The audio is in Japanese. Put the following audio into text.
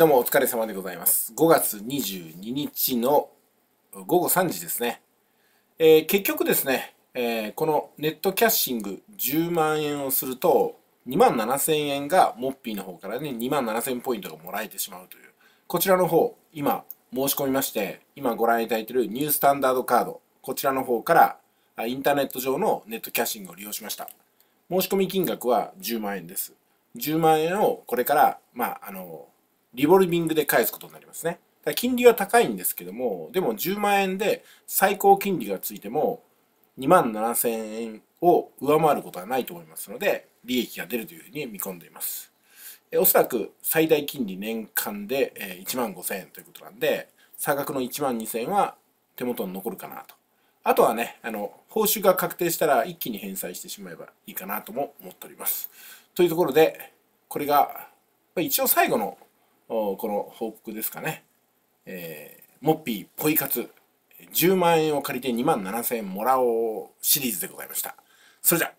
どうもお疲れ様でございます。5月22日の午後3時ですね。えー、結局ですね、えー、このネットキャッシング10万円をすると、2万7000円がモッピーの方からね、2万7000ポイントがもらえてしまうという。こちらの方、今申し込みまして、今ご覧いただいているニュースタンダードカード、こちらの方からインターネット上のネットキャッシングを利用しました。申し込み金額は10万円です。10万円をこれから、まあ、あの、リボルビングで返すことになりますね。金利は高いんですけども、でも10万円で最高金利がついても2万7千円を上回ることはないと思いますので、利益が出るというふうに見込んでいます。おそらく最大金利年間で1万5千円ということなんで、差額の1万2千円は手元に残るかなと。あとはね、あの、報酬が確定したら一気に返済してしまえばいいかなとも思っております。というところで、これが、一応最後のこの報告ですかね、えー、モッピーポイ活10万円を借りて2万7000円もらおうシリーズでございました。それじゃ